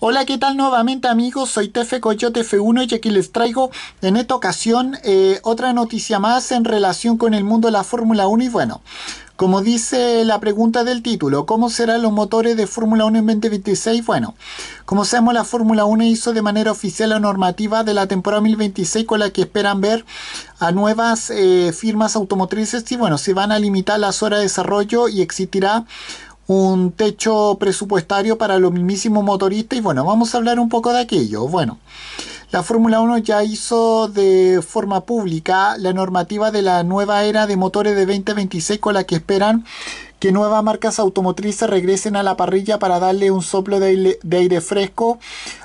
Hola, ¿qué tal nuevamente amigos? Soy Tefe Coyote F1 y aquí les traigo en esta ocasión eh, otra noticia más en relación con el mundo de la Fórmula 1 y bueno, como dice la pregunta del título, ¿cómo serán los motores de Fórmula 1 en 2026? Bueno, como sabemos, la Fórmula 1 hizo de manera oficial la normativa de la temporada 2026 con la que esperan ver a nuevas eh, firmas automotrices y bueno, se van a limitar las horas de desarrollo y existirá un techo presupuestario para los mismísimos motoristas y bueno, vamos a hablar un poco de aquello. Bueno, la Fórmula 1 ya hizo de forma pública la normativa de la nueva era de motores de 2026 con la que esperan que nuevas marcas automotrices regresen a la parrilla para darle un soplo de aire, fresco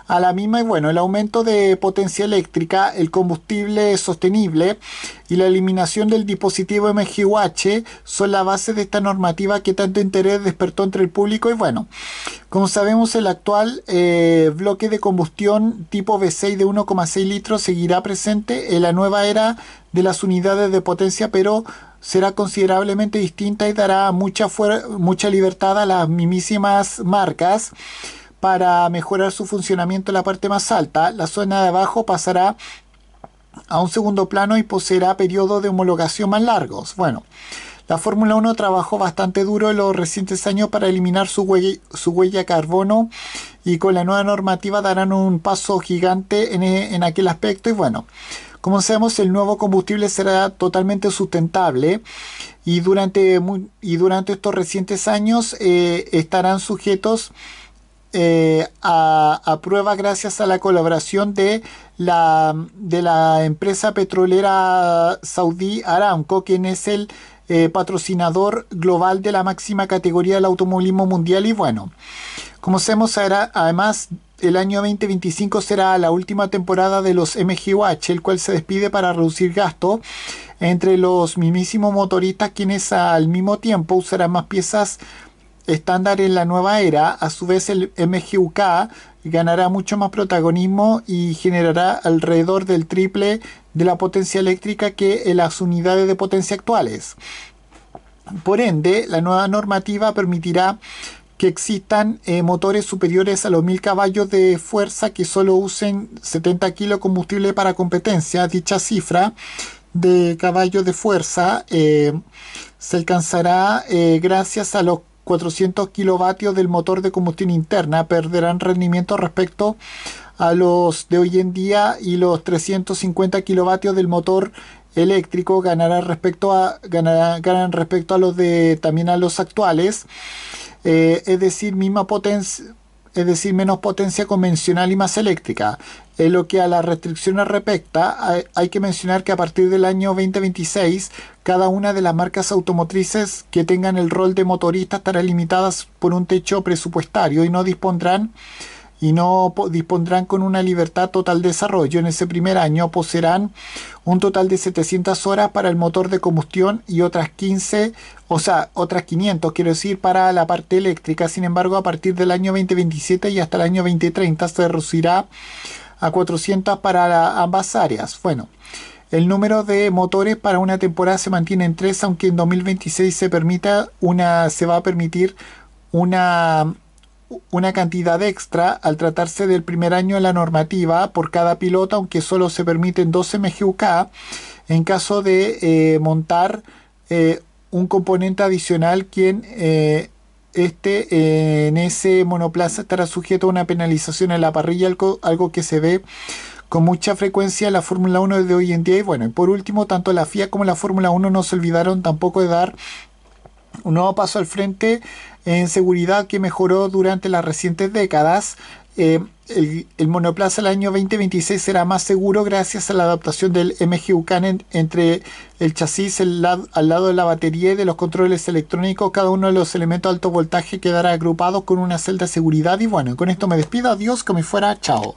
a la misma y bueno, el aumento de potencia eléctrica, el combustible sostenible y la eliminación del dispositivo MGUH son la base de esta normativa que tanto interés despertó entre el público y bueno, como sabemos el actual eh, bloque de combustión tipo V6 de 1,6 litros seguirá presente en la nueva era de las unidades de potencia pero será considerablemente distinta y dará mucha, mucha libertad a las mismísimas marcas para mejorar su funcionamiento en la parte más alta. La zona de abajo pasará a un segundo plano y poseerá periodos de homologación más largos. Bueno, la Fórmula 1 trabajó bastante duro en los recientes años para eliminar su huella, su huella carbono y con la nueva normativa darán un paso gigante en, e, en aquel aspecto y bueno. Como sabemos, el nuevo combustible será totalmente sustentable y durante, y durante estos recientes años eh, estarán sujetos eh, a, pruebas gracias a la colaboración de la, de la empresa petrolera saudí Aramco, quien es el eh, patrocinador global de la máxima categoría del automovilismo mundial. Y bueno, como sabemos, además el año 2025 será la última temporada de los MGUH, el cual se despide para reducir gasto entre los mismísimos motoristas quienes al mismo tiempo usarán más piezas estándar en la nueva era. A su vez el MGUK ganará mucho más protagonismo y generará alrededor del triple de la potencia eléctrica que las unidades de potencia actuales. Por ende, la nueva normativa permitirá que existan eh, motores superiores a los 1000 caballos de fuerza que solo usen 70 kilos de combustible para competencia. Dicha cifra de caballos de fuerza eh, se alcanzará eh, gracias a los 400 kilovatios del motor de combustión interna. Perderán rendimiento respecto a los de hoy en día y los 350 kilovatios del motor eléctrico ganarán respecto a respecto a los de también a los actuales eh, es decir, misma potencia es decir, menos potencia convencional y más eléctrica. En lo que a las restricciones respecta, hay, que mencionar que a partir del año 2026, cada una de las marcas automotrices que tengan el rol de motorista estará limitadas por un techo presupuestario y no dispondrán y no dispondrán con una libertad total de desarrollo. En ese primer año poseerán un total de 700 horas para el motor de combustión y otras 15, o sea, otras 500, quiero decir, para la parte eléctrica. Sin embargo, a partir del año 2027 y hasta el año 2030 se reducirá a 400 para ambas áreas. Bueno. El número de motores para una temporada se mantiene en 3, aunque en 2026 se, permita una, se va a permitir una una cantidad extra al tratarse del primer año en la normativa por cada piloto, aunque solo se permiten 12 MGUK en caso de eh, montar eh, un componente adicional quien eh, esté en ese monoplaza estará sujeto a una penalización en la parrilla, algo, que se ve con mucha frecuencia en la Fórmula 1 de hoy en día. Y bueno, y por último, tanto la FIA como la Fórmula 1 no se olvidaron tampoco de dar un nuevo paso al frente en seguridad que mejoró durante las recientes décadas. Eh, el, monoplaza del año 2026 será más seguro gracias a la adaptación del MGU Canon entre el chasis al lado de la batería y de los controles electrónicos. Cada uno de los elementos de alto voltaje quedará agrupado con una celda de seguridad. Y bueno, con esto me despido. Adiós, como fuera. Chao.